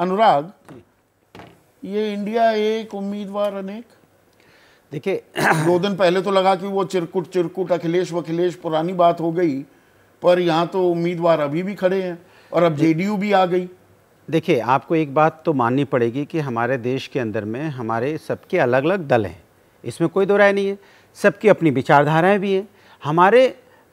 अनुराग ये इंडिया एक उम्मीदवार अनेक देखिए दो दिन पहले तो लगा कि वो चिरकुट चिरकुट अखिलेश वखिलेश पुरानी बात हो गई पर यहाँ तो उम्मीदवार अभी भी खड़े हैं और अब जेडीयू भी आ गई देखिए आपको एक बात तो माननी पड़ेगी कि हमारे देश के अंदर में हमारे सबके अलग अलग दल हैं इसमें कोई दो राय नहीं है सबकी अपनी विचारधाराएं भी हैं हमारे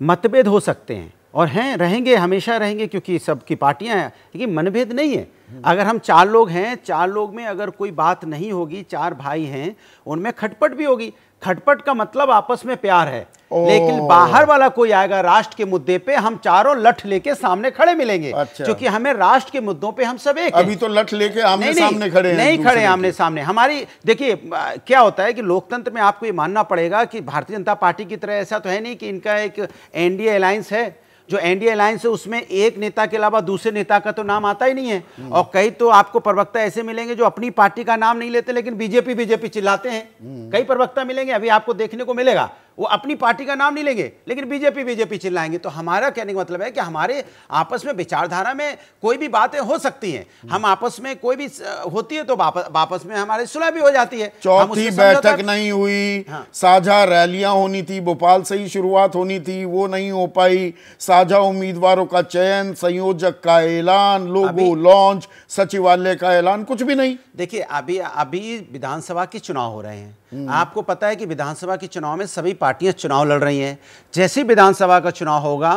मतभेद हो सकते हैं और हैं रहेंगे हमेशा रहेंगे क्योंकि सबकी पार्टियां हैं लेकिन मनभेद नहीं है अगर हम चार लोग हैं चार लोग में अगर कोई बात नहीं होगी चार भाई हैं उनमें खटपट भी होगी खटपट का मतलब आपस में प्यार है लेकिन बाहर वाला कोई आएगा राष्ट्र के मुद्दे पे हम चारों लठ लेके सामने खड़े मिलेंगे अच्छा। क्योंकि हमें राष्ट्र के मुद्दों पे हम सब एक अभी तो लठ लेके आमने नहीं, सामने खड़े नहीं, नहीं खड़े आमने सामने हमारी देखिए क्या होता है कि लोकतंत्र में आपको ये मानना पड़ेगा कि भारतीय जनता पार्टी की तरह ऐसा तो है नहीं कि इनका एक एनडीए अलायंस है जो एनडीए अलायंस है उसमें एक नेता के अलावा दूसरे नेता का तो नाम आता ही नहीं है नहीं। हम्म। और कई तो आपको प्रवक्ता ऐसे मिलेंगे जो अपनी पार्टी का नाम नहीं लेते लेकिन बीजेपी बीजेपी चिल्लाते हैं हम्म। कई प्रवक्ता मिलेंगे अभी आपको देखने को मिलेगा वो अपनी पार्टी का नाम नहीं लेंगे लेकिन बीजेपी बीजेपी चिल्लाएंगे तो हमारा कहने का मतलब है कि हमारे आपस में विचारधारा में कोई भी बातें हो सकती हैं हम आपस में कोई भी होती है तो आपस में हमारे सुलह भी हो जाती है चौथी बैठक नहीं हुई हाँ। साझा रैलियां होनी थी भोपाल से ही शुरुआत होनी थी वो नहीं हो पाई साझा उम्मीदवारों का चयन संयोजक का ऐलान लोगो लॉन्च सचिवालय का ऐलान कुछ भी नहीं देखिए अभी अभी विधानसभा के चुनाव हो रहे हैं हम्म। आपको पता है कि विधानसभा के चुनाव में सभी पार्टियां चुनाव लड़ रही हैं जैसे विधानसभा का चुनाव होगा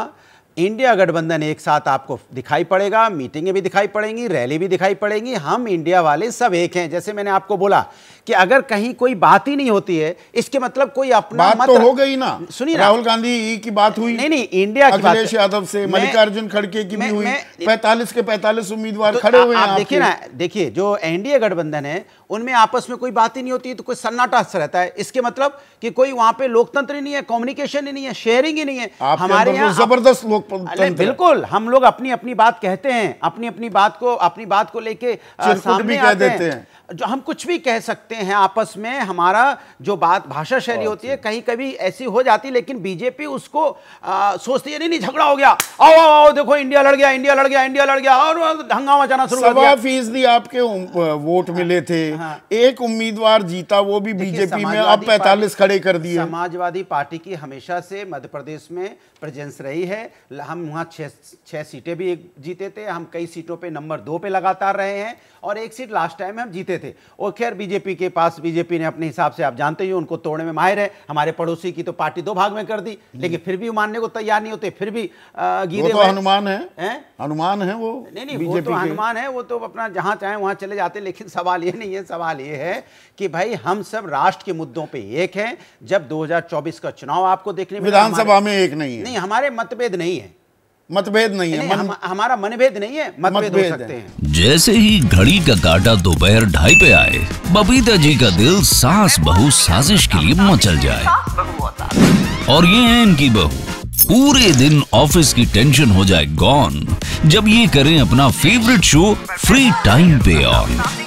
इंडिया गठबंधन एक साथ आपको दिखाई पड़ेगा मीटिंगें भी दिखाई पड़ेंगी रैली भी दिखाई पड़ेंगी हम इंडिया वाले सब एक हैं जैसे मैंने आपको बोला कि अगर कहीं कोई बात ही नहीं होती है इसके मतलब कोई अपना बात मत तो हो गई ना सुनिए राहुल गांधी की बात हुई नहीं नहीं इंडिया की बात यादव से मल्लिकार्जुन खड़के की भी हुई पैंतालीस के पैंतालीस उम्मीदवार तो खड़े हुए देखिए ना देखिए जो एनडीए गठबंधन है उनमें आपस में कोई बात ही नहीं होती तो कोई सन्नाटा रहता है इसके मतलब कि कोई वहाँ पे लोकतंत्र ही नहीं है कम्युनिकेशन ही नहीं है शेयरिंग ही नहीं है हमारे तो यहाँ जबरदस्त लोकतंत्र बिल्कुल हम लोग अपनी अपनी बात कहते हैं अपनी अपनी बात को अपनी बात को लेके सामने हैं, जो हम कुछ भी कह सकते हैं आपस में हमारा जो बात भाषा शैली होती है कहीं कभी ऐसी हो जाती लेकिन बीजेपी उसको आ, सोचती है नहीं नहीं झगड़ा हो गया आओ आओ आओ देखो इंडिया लड़ गया इंडिया लड़ गया इंडिया लड़ गया और हंगामा जाना शुरू हो गया फीसदी आपके वोट मिले थे हाँ। एक उम्मीदवार जीता वो भी बीजेपी में अब 45 खड़े कर दिए समाजवादी पार्टी की हमेशा से मध्य प्रदेश में प्रेजेंस रही है हम वहाँ छह सीटें भी जीते थे हम कई सीटों पे नंबर दो पे लगातार रहे हैं और एक सीट लास्ट टाइम हम जीते थे और खैर बीजेपी के पास बीजेपी ने अपने हिसाब से आप जानते ही उनको तोड़ने में माहिर है हमारे पड़ोसी की तो पार्टी दो भाग में कर दी लेकिन फिर भी मानने को तैयार नहीं होते फिर भी गीरे तो हनुमान है हनुमान है वो नहीं नहीं वो तो हनुमान है वो तो अपना जहाँ चाहे वहाँ चले जाते लेकिन सवाल ये नहीं है सवाल ये है कि भाई हम सब राष्ट्र के मुद्दों पे एक हैं जब 2024 का चुनाव आपको देखने विधानसभा में एक नहीं है नहीं हमारे मतभेद नहीं है मतभेद नहीं है मन... हम, हमारा मनभेद नहीं है मतभेद हो सकते हैं।, जैसे ही घड़ी का काटा दोपहर ढाई पे आए बबीता जी का दिल सास बहु साजिश के लिए मचल जाए और ये है इनकी बहू पूरे दिन ऑफिस की टेंशन हो जाए गॉन जब ये करें अपना फेवरेट शो फ्री टाइम पे ऑन